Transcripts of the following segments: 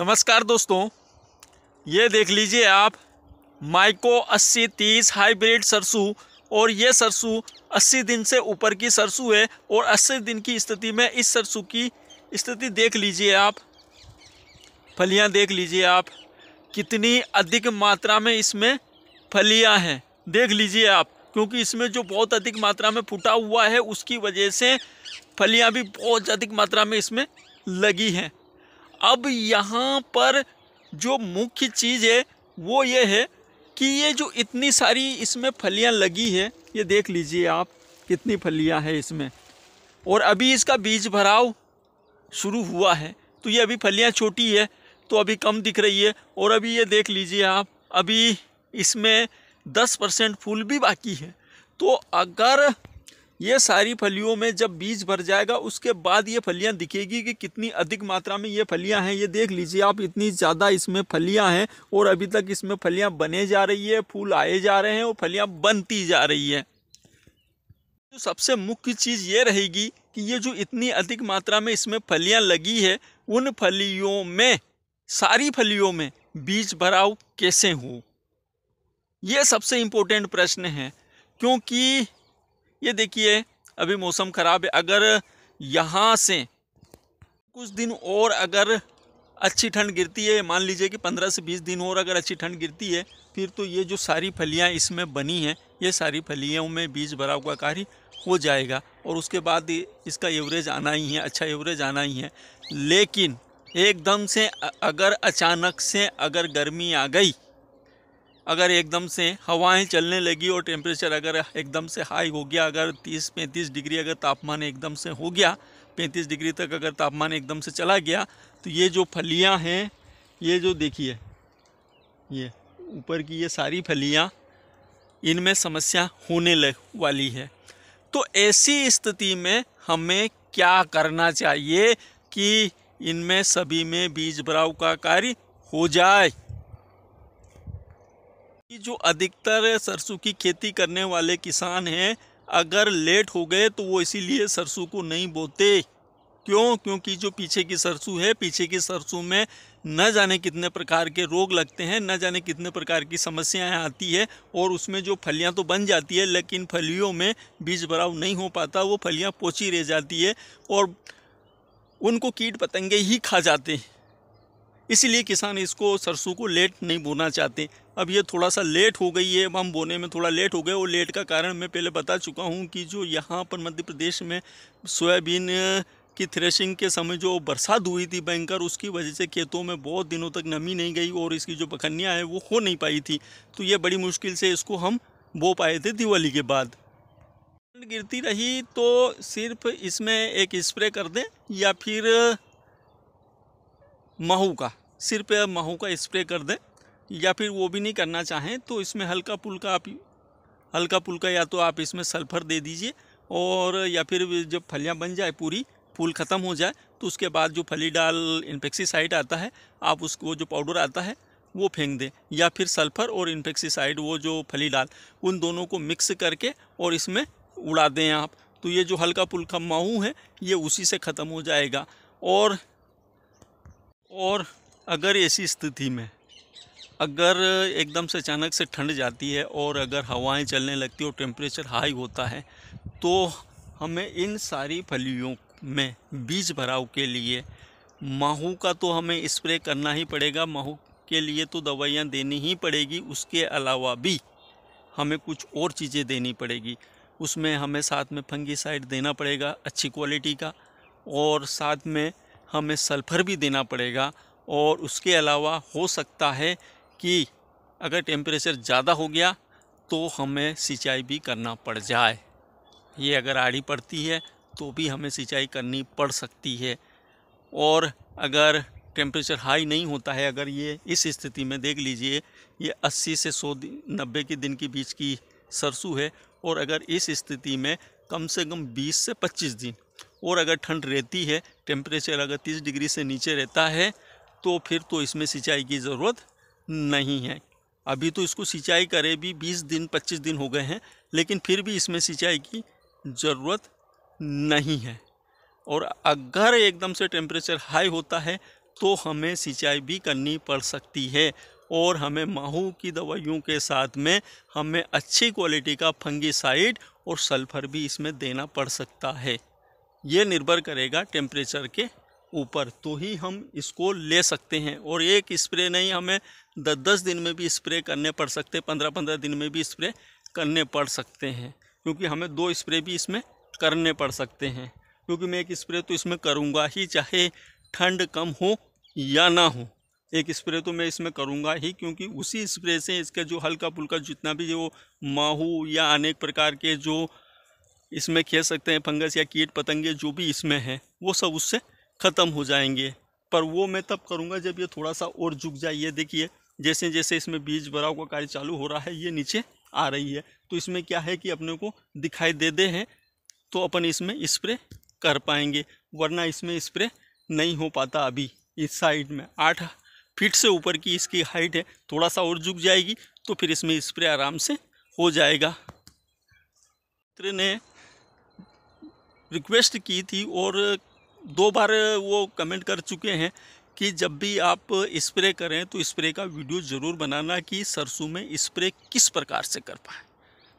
नमस्कार दोस्तों ये देख लीजिए आप माइको अस्सी तीस हाइब्रिड सरसों और ये सरसों अस्सी दिन से ऊपर की सरसों है और अस्सी दिन की स्थिति में इस सरसों की स्थिति देख लीजिए आप फलियाँ देख लीजिए आप कितनी अधिक मात्रा में इसमें फलियाँ हैं देख लीजिए आप क्योंकि इसमें जो बहुत अधिक मात्रा में फूटा हुआ है उसकी वजह से फलियाँ भी बहुत अधिक मात्रा में इसमें लगी हैं अब यहाँ पर जो मुख्य चीज़ है वो ये है कि ये जो इतनी सारी इसमें फलियां लगी है ये देख लीजिए आप कितनी फलियां हैं इसमें और अभी इसका बीज भराव शुरू हुआ है तो ये अभी फलियां छोटी है तो अभी कम दिख रही है और अभी ये देख लीजिए आप अभी इसमें दस परसेंट फूल भी बाकी है तो अगर ये सारी फलियों में जब बीज भर जाएगा उसके बाद ये फलियाँ दिखेगी कि कितनी अधिक मात्रा में ये फलियाँ हैं ये देख लीजिए आप इतनी ज़्यादा इसमें फलियाँ हैं और अभी तक इसमें फलियाँ बने जा रही है फूल आए जा रहे हैं और फलियाँ बनती जा रही है तो सबसे मुख्य चीज़ ये रहेगी कि ये जो इतनी अधिक मात्रा में इसमें फलियाँ लगी है उन फलियों में सारी फलियों में बीज भराव कैसे हो ये सबसे इम्पोर्टेंट प्रश्न है क्योंकि ये देखिए अभी मौसम ख़राब है अगर यहाँ से कुछ दिन और अगर अच्छी ठंड गिरती है मान लीजिए कि पंद्रह से बीस दिन और अगर अच्छी ठंड गिरती है फिर तो ये जो सारी फलियाँ इसमें बनी हैं ये सारी फलियों में बीज भरा हुआ कार्य हो जाएगा और उसके बाद इसका एवरेज आना ही है अच्छा एवरेज आना ही है लेकिन एकदम से अगर अचानक से अगर गर्मी आ गई अगर एकदम से हवाएं चलने लगी और टेम्परेचर अगर एकदम से हाई हो गया अगर 30 पैंतीस डिग्री अगर तापमान एकदम से हो गया 35 डिग्री तक अगर तापमान एकदम से चला गया तो ये जो फलियां हैं ये जो देखिए ये ऊपर की ये सारी फलियां इनमें समस्या होने लग वाली है तो ऐसी स्थिति में हमें क्या करना चाहिए कि इनमें सभी में बीज भराव का कार्य हो जाए जो अधिकतर सरसों की खेती करने वाले किसान हैं अगर लेट हो गए तो वो इसीलिए सरसों को नहीं बोते क्यों क्योंकि जो पीछे की सरसों है पीछे की सरसों में न जाने कितने प्रकार के रोग लगते हैं न जाने कितने प्रकार की समस्याएं आती है और उसमें जो फलियां तो बन जाती है लेकिन फलियों में बीज भराव नहीं हो पाता वो फलियां पोची रह जाती है और उनको कीट पतंगे ही खा जाते हैं इसीलिए किसान इसको सरसों को लेट नहीं बोना चाहते अब ये थोड़ा सा लेट हो गई है अब हम बोने में थोड़ा लेट हो गए और लेट का कारण मैं पहले बता चुका हूँ कि जो यहाँ पर मध्य प्रदेश में सोयाबीन की थ्रेशिंग के समय जो बरसात हुई थी बैंकर उसकी वजह से खेतों में बहुत दिनों तक नमी नहीं गई और इसकी जो पखनियाँ हैं वो हो नहीं पाई थी तो ये बड़ी मुश्किल से इसको हम बो पाए थे दिवाली के बाद गिरती रही तो सिर्फ इसमें एक स्प्रे कर दें या फिर महू का सिर पे महू का स्प्रे कर दें या फिर वो भी नहीं करना चाहें तो इसमें हल्का पुल्का आप हल्का पुल्का या तो आप इसमें सल्फ़र दे दीजिए और या फिर जब फलियाँ बन जाए पूरी फूल ख़त्म हो जाए तो उसके बाद जो फली डाल इन्फेक्सीसाइड आता है आप उसको जो पाउडर आता है वो फेंक दें या फिर सल्फ़र और इन्फेक्सीसाइड वो जो फली डाल उन दोनों को मिक्स करके और इसमें उड़ा दें आप तो ये जो हल्का पुल्का माहू है ये उसी से ख़त्म हो जाएगा और और अगर ऐसी स्थिति में अगर एकदम से अचानक से ठंड जाती है और अगर हवाएं चलने लगती है और टेम्परेचर हाई होता है तो हमें इन सारी फलियों में बीज भराव के लिए माहू का तो हमें स्प्रे करना ही पड़ेगा माहू के लिए तो दवाइयाँ देनी ही पड़ेगी उसके अलावा भी हमें कुछ और चीज़ें देनी पड़ेगी उसमें हमें साथ में फंगी देना पड़ेगा अच्छी क्वालिटी का और साथ में हमें सल्फ़र भी देना पड़ेगा और उसके अलावा हो सकता है कि अगर टेम्परेचर ज़्यादा हो गया तो हमें सिंचाई भी करना पड़ जाए ये अगर आड़ी पड़ती है तो भी हमें सिंचाई करनी पड़ सकती है और अगर टेम्परेचर हाई नहीं होता है अगर ये इस स्थिति में देख लीजिए ये 80 से 100 नब्बे के दिन के बीच की सरसों है और अगर इस स्थिति में कम से कम 20 से 25 दिन और अगर ठंड रहती है टेम्परेचर अगर तीस डिग्री से नीचे रहता है तो फिर तो इसमें सिंचाई की ज़रूरत नहीं है अभी तो इसको सिंचाई करे भी बीस दिन पच्चीस दिन हो गए हैं लेकिन फिर भी इसमें सिंचाई की ज़रूरत नहीं है और अगर एकदम से टेम्परेचर हाई होता है तो हमें सिंचाई भी करनी पड़ सकती है और हमें माहू की दवाइयों के साथ में हमें अच्छी क्वालिटी का फंगीसाइड और सल्फर भी इसमें देना पड़ सकता है ये निर्भर करेगा टेम्परेचर के ऊपर तो ही हम इसको ले सकते हैं और एक स्प्रे नहीं हमें दस दस दिन में भी स्प्रे करने पड़ सकते पंद्रह पंद्रह दिन में भी स्प्रे करने पड़ सकते हैं क्योंकि हमें दो स्प्रे भी इसमें करने पड़ सकते हैं क्योंकि मैं एक स्प्रे तो इसमें करूँगा ही चाहे ठंड कम हो या ना हो एक स्प्रे तो मैं इसमें करूँगा ही क्योंकि उसी स्प्रे से इसका जो हल्का फुल्का जितना भी वो माहू या अनेक प्रकार के जो इसमें कह सकते हैं फंगस या कीट पतंगे जो भी इसमें हैं वो सब उससे ख़त्म हो जाएंगे पर वो मैं तब करूँगा जब ये थोड़ा सा और झुक जाए ये देखिए जैसे जैसे इसमें बीज भराव का कार्य चालू हो रहा है ये नीचे आ रही है तो इसमें क्या है कि अपने को दिखाई दे दे हैं तो अपन इसमें स्प्रे कर पाएंगे वरना इसमें स्प्रे नहीं हो पाता अभी इस साइड में आठ फीट से ऊपर की इसकी हाइट है थोड़ा सा और झुक जाएगी तो फिर इसमें स्प्रे आराम से हो जाएगा ने रिक्वेस्ट की थी और दो बार वो कमेंट कर चुके हैं कि जब भी आप स्प्रे करें तो स्प्रे का वीडियो ज़रूर बनाना कि सरसों में स्प्रे किस प्रकार से कर पाएँ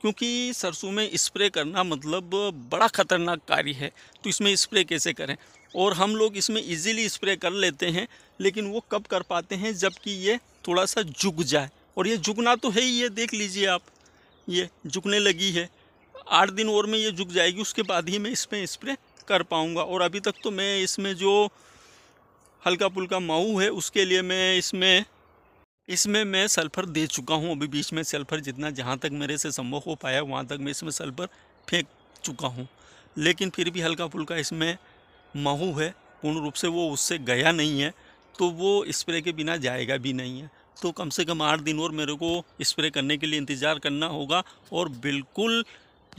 क्योंकि सरसों में स्प्रे करना मतलब बड़ा ख़तरनाक कार्य है तो इसमें स्प्रे कैसे करें और हम लोग इसमें इजीली स्प्रे कर लेते हैं लेकिन वो कब कर पाते हैं जबकि ये थोड़ा सा झुक जाए और ये झुकना तो है ही ये देख लीजिए आप ये झुकने लगी है आठ दिन और में ये झुक जाएगी उसके बाद ही मैं इसमें स्प्रे कर पाऊँगा और अभी तक तो मैं इसमें जो हल्का पुल्का माऊ है उसके लिए मैं इसमें इसमें मैं सल्फ़र दे चुका हूँ अभी बीच में सल्फ़र जितना जहाँ तक मेरे से संभव हो पाया वहाँ तक मैं इसमें सल्फ़र फेंक चुका हूँ लेकिन फिर भी हल्का फुल्का इसमें महू है पूर्ण रूप से वो उससे गया नहीं है तो वो स्प्रे के बिना जाएगा भी नहीं है तो कम से कम आठ दिन और मेरे को स्प्रे करने के लिए इंतज़ार करना होगा और बिल्कुल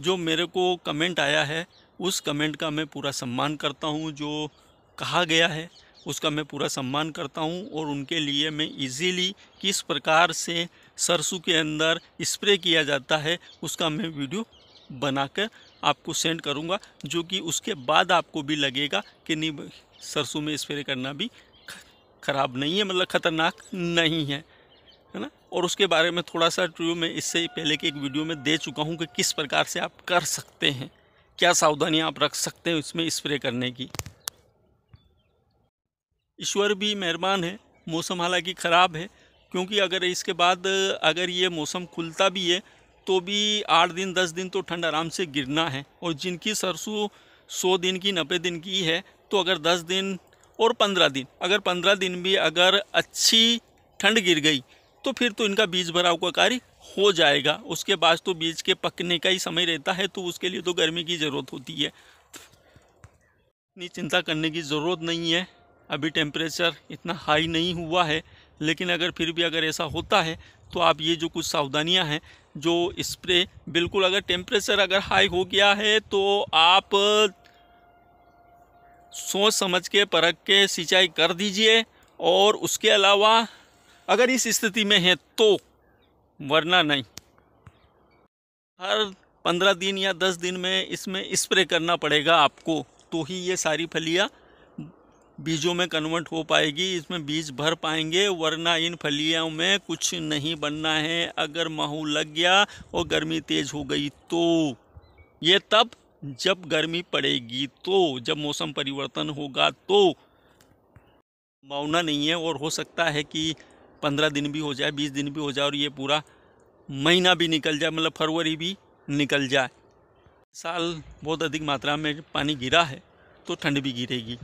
जो मेरे को कमेंट आया है उस कमेंट का मैं पूरा सम्मान करता हूँ जो कहा गया है उसका मैं पूरा सम्मान करता हूँ और उनके लिए मैं इजीली किस प्रकार से सरसों के अंदर स्प्रे किया जाता है उसका मैं वीडियो बनाकर आपको सेंड करूँगा जो कि उसके बाद आपको भी लगेगा कि नहीं सरसों में स्प्रे करना भी ख़राब नहीं है मतलब ख़तरनाक नहीं है है ना और उसके बारे में थोड़ा सा ट्रू मैं इससे पहले के एक वीडियो में दे चुका हूँ कि किस प्रकार से आप कर सकते हैं क्या सावधानियाँ आप रख सकते हैं इसमें स्प्रे करने की ईश्वर भी मेहरबान है मौसम हालांकि ख़राब है क्योंकि अगर इसके बाद अगर ये मौसम खुलता भी है तो भी आठ दिन दस दिन तो ठंड आराम से गिरना है और जिनकी सरसों सौ दिन की नब्बे दिन की है तो अगर दस दिन और पंद्रह दिन अगर पंद्रह दिन भी अगर अच्छी ठंड गिर गई तो फिर तो इनका बीज भराव का कार्य हो जाएगा उसके बाद तो बीज के पकने का ही समय रहता है तो उसके लिए तो गर्मी की ज़रूरत होती है इतनी चिंता करने की ज़रूरत नहीं है अभी टेम्परेचर इतना हाई नहीं हुआ है लेकिन अगर फिर भी अगर ऐसा होता है तो आप ये जो कुछ सावधानियां हैं जो स्प्रे बिल्कुल अगर टेम्परेचर अगर हाई हो गया है तो आप सोच समझ के परख के सिंचाई कर दीजिए और उसके अलावा अगर इस स्थिति में है तो वरना नहीं हर पंद्रह दिन या दस दिन में इसमें स्प्रे करना पड़ेगा आपको तो ही ये सारी फलियाँ बीजों में कन्वर्ट हो पाएगी इसमें बीज भर पाएंगे वरना इन फलियों में कुछ नहीं बनना है अगर माहू लग गया और गर्मी तेज़ हो गई तो ये तब जब गर्मी पड़ेगी तो जब मौसम परिवर्तन होगा तो संभावना नहीं है और हो सकता है कि पंद्रह दिन भी हो जाए बीस दिन भी हो जाए और ये पूरा महीना भी निकल जाए मतलब फरवरी भी निकल जाए साल बहुत अधिक मात्रा में पानी गिरा है तो ठंड भी गिरेगी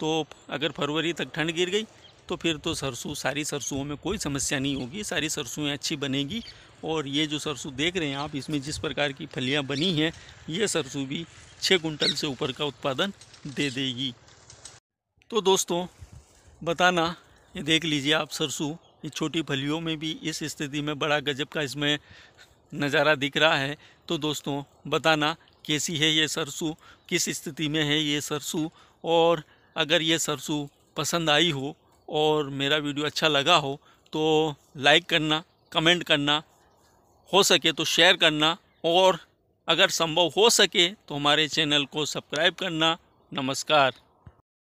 तो अगर फरवरी तक ठंड गिर गई तो फिर तो सरसों सारी सरसों में कोई समस्या नहीं होगी सारी सरसों अच्छी बनेगी और ये जो सरसों देख रहे हैं आप इसमें जिस प्रकार की फलियां बनी हैं ये सरसों भी छः कुंटल से ऊपर का उत्पादन दे देगी तो दोस्तों बताना ये देख लीजिए आप सरसों छोटी फलियों में भी इस स्थिति में बड़ा गजब का इसमें नज़ारा दिख रहा है तो दोस्तों बताना कैसी है ये सरसों किस स्थिति में है ये सरसों और अगर ये सरसों पसंद आई हो और मेरा वीडियो अच्छा लगा हो तो लाइक करना कमेंट करना हो सके तो शेयर करना और अगर संभव हो सके तो हमारे चैनल को सब्सक्राइब करना नमस्कार